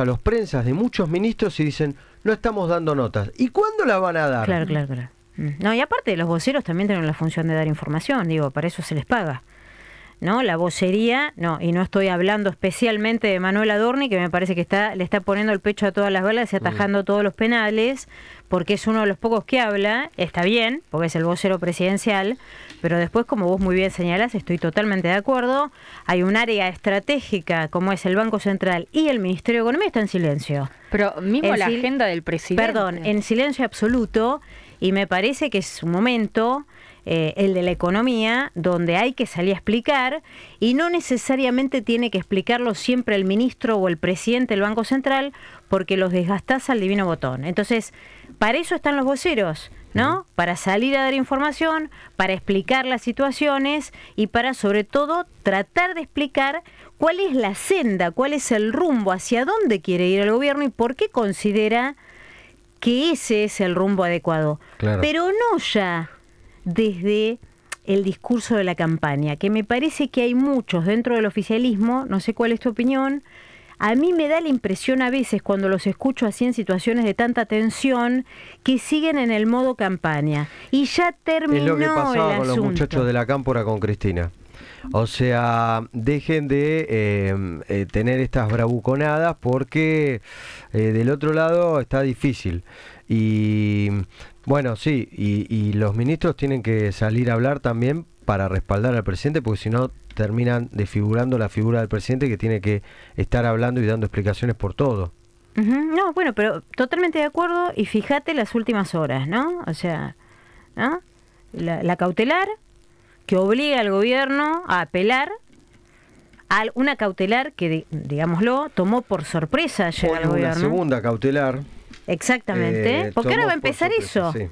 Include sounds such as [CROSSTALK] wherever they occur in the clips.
a los prensas de muchos ministros y dicen, no estamos dando notas. ¿Y cuándo la van a dar? Claro, claro, claro. Mm. No, y aparte, los voceros también tienen la función de dar información, digo, para eso se les paga. ¿no? La vocería, no, y no estoy hablando especialmente de Manuel Adorni, que me parece que está, le está poniendo el pecho a todas las balas y atajando todos los penales, porque es uno de los pocos que habla, está bien, porque es el vocero presidencial, pero después, como vos muy bien señalás, estoy totalmente de acuerdo, hay un área estratégica como es el Banco Central y el Ministerio de Economía está en silencio. Pero mismo la agenda del presidente. Perdón, en silencio absoluto, y me parece que es un momento eh, el de la economía, donde hay que salir a explicar y no necesariamente tiene que explicarlo siempre el ministro o el presidente del Banco Central porque los desgastás al divino botón. Entonces, para eso están los voceros. ¿no? Para salir a dar información, para explicar las situaciones y para sobre todo tratar de explicar cuál es la senda, cuál es el rumbo, hacia dónde quiere ir el gobierno y por qué considera que ese es el rumbo adecuado. Pero no ya desde el discurso de la campaña, que me parece que hay muchos dentro del oficialismo, no sé cuál es tu opinión, a mí me da la impresión a veces cuando los escucho así en situaciones de tanta tensión que siguen en el modo campaña. Y ya terminó es lo que pasaba con los muchachos de la cámpora con Cristina. O sea, dejen de eh, eh, tener estas bravuconadas porque eh, del otro lado está difícil. Y bueno, sí, y, los ministros tienen que salir a hablar también para respaldar al presidente, porque si no terminan desfigurando la figura del presidente que tiene que estar hablando y dando explicaciones por todo. No, bueno, pero totalmente de acuerdo y fíjate las últimas horas, ¿no? O sea, La, cautelar que obliga al gobierno a apelar a una cautelar que, digámoslo, tomó por sorpresa ayer al gobierno. segunda cautelar Exactamente. Eh, Porque ahora va a empezar eso. Sí.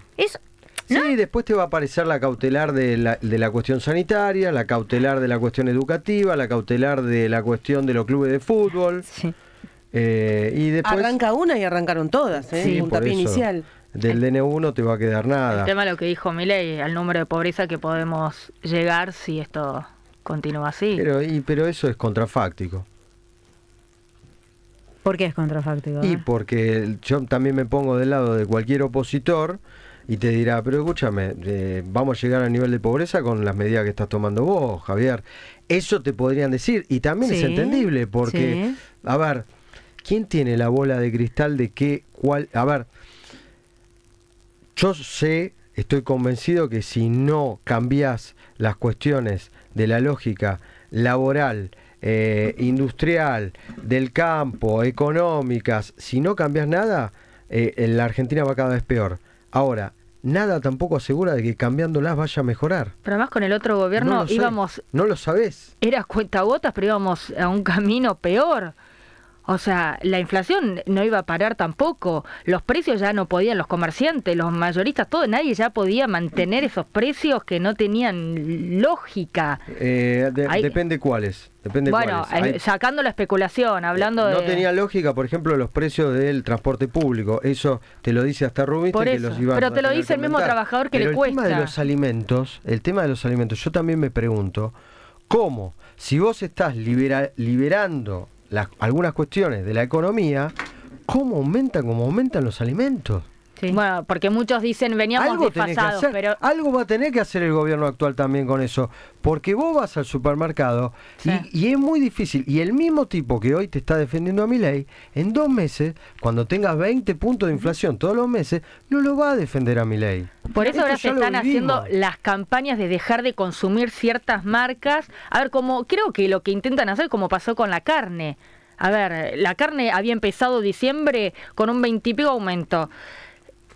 después te va a aparecer la cautelar de la, cuestión sanitaria, la cautelar de la cuestión educativa, la cautelar de la cuestión de los clubes de fútbol. Eh, y después, Arranca una y arrancaron todas, ¿eh? un tapiz inicial. Del DNU no te va a quedar nada. El tema lo que dijo Miley, al número de pobreza que podemos llegar si esto continúa así. Pero, pero eso es contrafáctico. ¿Por qué es contrafáctico? Y eh? porque yo también me pongo del lado de cualquier opositor y te dirá, pero escúchame, eh, vamos a llegar al nivel de pobreza con las medidas que estás tomando vos, Javier. Eso te podrían decir y también es entendible porque, a ver, ¿quién tiene la bola de cristal de qué, cuál? A ver, yo sé, estoy convencido que si no cambias las cuestiones de la lógica laboral, eh, industrial, del campo, económicas, si no cambias nada, eh, la Argentina va cada vez peor. Ahora, nada tampoco asegura de que cambiándolas vaya a mejorar. Pero además con el otro gobierno íbamos... No lo sabes Era cuentagotas, pero íbamos a un camino peor. O sea, la inflación no iba a parar tampoco, los precios ya no podían, los comerciantes, los mayoristas, todo, nadie ya podía mantener esos precios que no tenían lógica. Eh, depende cuáles. Depende bueno, eh, sacando la especulación, hablando eh, de... No tenía lógica, por ejemplo, los precios del transporte público. Eso te lo dice hasta Rubí, que los pero te lo dice el mismo trabajador que le cuesta. El tema de los alimentos, el tema de los alimentos, yo también me pregunto, ¿cómo? Si vos estás liberando las, algunas cuestiones de la economía, cómo aumentan, cómo aumentan los alimentos. Bueno, porque muchos dicen veníamos algo desfasados, algo va a tener que hacer el gobierno actual también con eso, porque vos vas al supermercado y, es muy difícil. Y el mismo tipo que hoy te está defendiendo a mi ley, en dos meses, cuando tengas 20 puntos de inflación todos los meses, no lo va a defender a mi ley. Por eso ahora se están haciendo las campañas de dejar de consumir ciertas marcas. A ver, como creo que lo que intentan hacer, como pasó con la carne. A ver, la carne había empezado diciembre con un 20 y pico aumento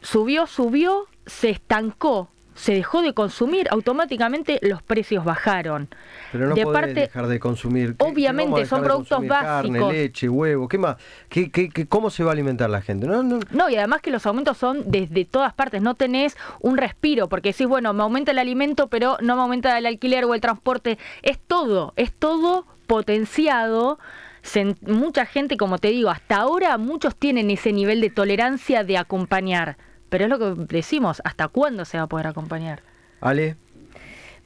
subió, subió, se estancó, se dejó de consumir, automáticamente los precios bajaron. Pero no de dejar de consumir. Obviamente, son productos básicos. Carne, leche, huevo, ¿qué más? ¿Qué, qué, cómo se va a alimentar la gente? No, no. no, y además que los aumentos son desde todas partes, no tenés un respiro, porque decís, bueno, me aumenta el alimento, pero no me aumenta el alquiler o el transporte. Es todo, es todo potenciado mucha gente, como te digo, hasta ahora muchos tienen ese nivel de tolerancia de acompañar. Pero es lo que decimos, ¿hasta cuándo se va a poder acompañar? Ale.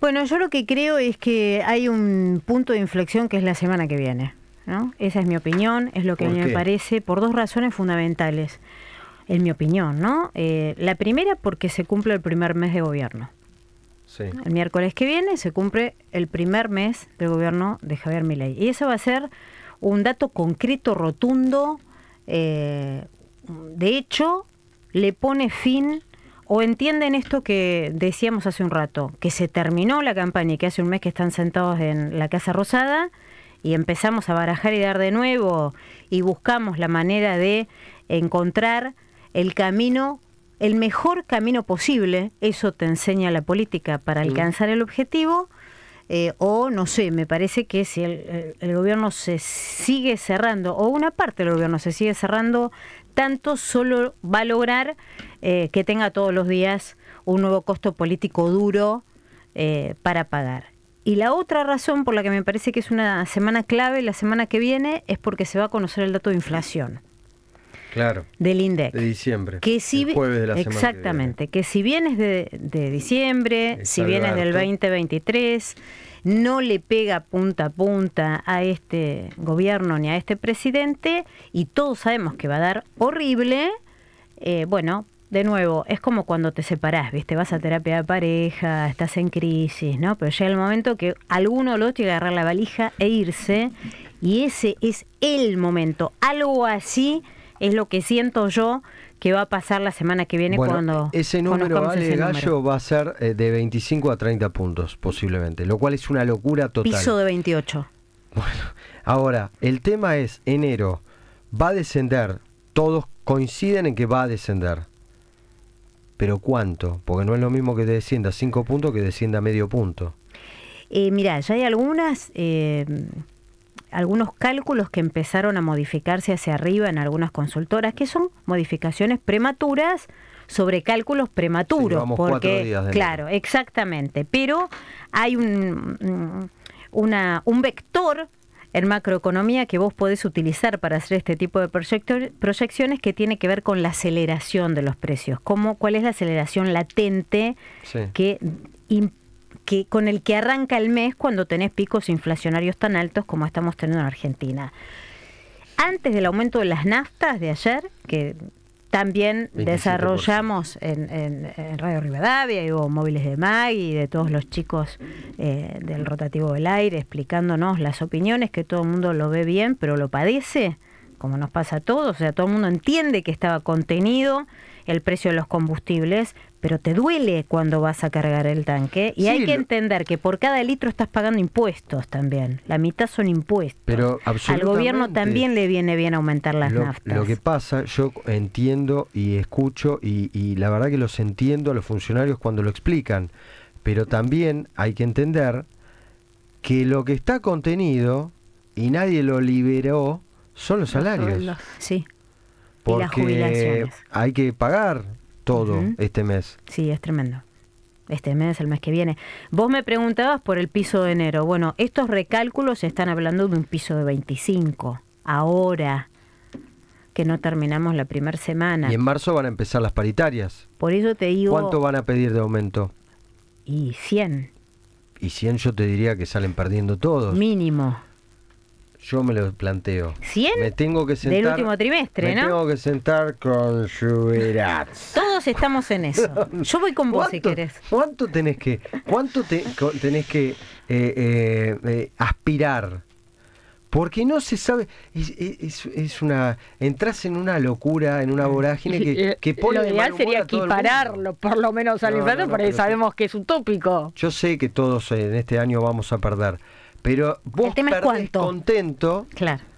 Bueno, yo lo que creo es que hay un punto de inflexión que es la semana que viene. ¿no? Esa es mi opinión, es lo que a mí me parece, por dos razones fundamentales, en mi opinión. ¿no? Eh, la primera, porque se cumple el primer mes de gobierno. Sí. El miércoles que viene se cumple el primer mes del gobierno de Javier Milei. Y eso va a ser un dato concreto, rotundo, eh, de hecho, le pone fin o entienden esto que decíamos hace un rato, que se terminó la campaña y que hace un mes que están sentados en la Casa Rosada y empezamos a barajar y dar de nuevo y buscamos la manera de encontrar el camino, el mejor camino posible, eso te enseña la política para alcanzar el objetivo. Eh, o no sé, me parece que si el, gobierno se sigue cerrando, o una parte del gobierno se sigue cerrando tanto solo va a lograr eh, que tenga todos los días un nuevo costo político duro eh, para pagar. Y la otra razón por la que me parece que es una semana clave la semana que viene es porque se va a conocer el dato de inflación claro, del INDEC. De diciembre. Que el jueves de la Exactamente, que, si vienes de, de diciembre, si vienes del 2023, no le pega punta a punta a este gobierno ni a este presidente, y todos sabemos que va a dar horrible, eh, bueno, de nuevo, es como cuando te separás, ¿viste? Vas a terapia de pareja, estás en crisis, ¿no? Pero llega el momento que alguno o los tiene que agarrar la valija e irse. Y ese es el momento. Algo así es lo que siento yo que va a pasar la semana que viene cuando... Ese número, Ale Gallo, va a ser eh, de 25 a 30 puntos posiblemente, lo cual es una locura total. Piso de 28. Bueno, ahora, el tema es, enero va a descender, todos coinciden en que va a descender. Pero ¿cuánto? Porque no es lo mismo que descienda 5 puntos que descienda medio punto. Eh, mirá, ya hay algunas... Eh, algunos cálculos que empezaron a modificarse hacia arriba en algunas consultoras, que son modificaciones prematuras sobre cálculos prematuros. porque, claro, exactamente. Pero hay un, mm, una, un vector en macroeconomía que vos podés utilizar para hacer este tipo de proyecciones que tiene que ver con la aceleración de los precios. ¿Cómo, ¿Cuál es la aceleración latente que implica que, con el que arranca el mes cuando tenés picos inflacionarios tan altos como estamos teniendo en Argentina. Antes del aumento de las naftas de ayer, que también desarrollamos en, Radio Rivadavia, y hubo móviles de MAG y de todos los chicos eh, del rotativo del aire explicándonos las opiniones, que todo el mundo lo ve bien, pero lo padece, como nos pasa a todos, o sea, todo el mundo entiende que estaba contenido el precio de los combustibles, pero te duele cuando vas a cargar el tanque. Y hay que entender que por cada litro estás pagando impuestos también. La mitad son impuestos. Pero Al gobierno también le viene bien aumentar las naftas. Lo que pasa, yo entiendo y escucho y, la verdad que los entiendo a los funcionarios cuando lo explican. Pero también hay que entender que lo que está contenido y nadie lo liberó son los salarios. sí. Porque jubilaciones. hay que pagar todo este mes. Sí, es tremendo. Este mes, el mes que viene. Vos me preguntabas por el piso de enero. Bueno, estos recálculos están hablando de un piso de 25. Ahora que no terminamos la primera semana. Y en marzo van a empezar las paritarias. Por eso te digo... ¿Cuánto van a pedir de aumento? Y 100. Y 100 yo te diría que salen perdiendo todos. Mínimo. Yo me lo planteo. 100. Me tengo que sentar. Del último trimestre, me tengo que sentar con Todos estamos en eso. [LAUGHS] Yo voy con vos si querés. ¿Cuánto tenés que, cuánto te, tenés que eh, eh, eh, aspirar? Porque no se sabe. Es, una. Entras en una locura, en una vorágine que, [LAUGHS] pone. Lo ideal sería equipararlo, por lo menos al infarto porque sabemos que es utópico. Yo sé que todos en este año vamos a perder pero vos contento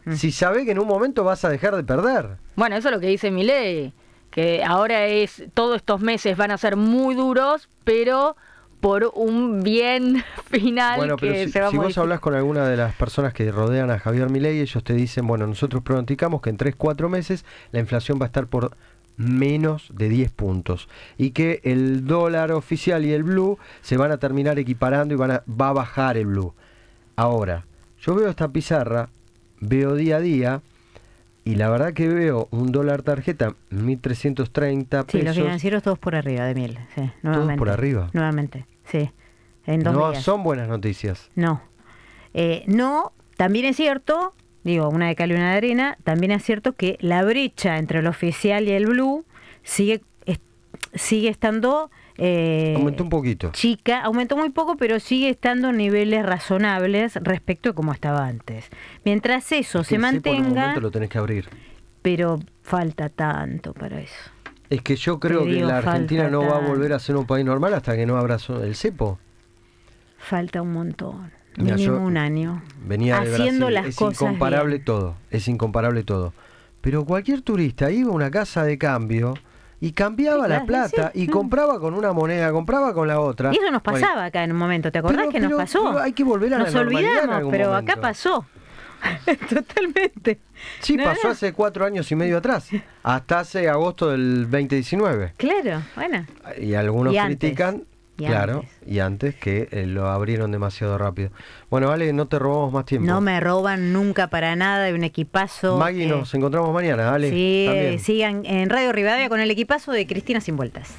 mm. si sabés que en un momento vas a dejar de perder. Bueno, eso es lo que dice Milei, que ahora es, todos estos meses van a ser muy duros, pero por un bien [LAUGHS] final bueno, que pero si, si vos hablas con alguna de las personas que rodean a Javier Milei, ellos te dicen, bueno, nosotros pronosticamos que en 3, 4 meses la inflación va a estar por menos de 10 puntos y que el dólar oficial y el blue se van a terminar equiparando y van a, va a bajar el blue. Ahora, yo veo esta pizarra, veo día a día, y la verdad que veo un dólar tarjeta 1330 pesos. Sí, los financieros todos por arriba de mil, nuevamente. Todos por arriba. Nuevamente, sí. no son buenas noticias. No. Eh, no, también es cierto, digo, una de cal y una de arena, también es cierto que la brecha entre el oficial y el blue sigue, sigue estando eh, aumentó un poquito. Chica, aumentó muy poco, pero sigue estando en niveles razonables respecto a cómo estaba antes. Mientras eso se mantenga. lo tenés que abrir. Pero falta tanto para eso. Es que yo creo que la Argentina no va a volver a ser un país normal hasta que no abra el cepo. Falta un montón. un año. Venía haciendo las cosas. Es incomparable todo. Es incomparable todo. Pero cualquier turista iba a una casa de cambio y cambiaba la plata y mm. compraba con una moneda, compraba con la otra. Y eso nos pasaba acá en un momento, ¿te acordás que nos pasó? Pero hay que volver a nos olvidamos, pero acá pasó. [LAUGHS] Totalmente. Sí, pasó hace cuatro años y medio atrás, hasta hace agosto del 2019. Claro, bueno. Y algunos critican claro, y antes que eh, lo abrieron demasiado rápido. Bueno, vale, no te robamos más tiempo. No me roban nunca para nada, de un equipazo. Maggie, eh, nos encontramos mañana, vale. Sí, sigan en Radio Rivadavia con el equipazo de Cristina Sin Vueltas.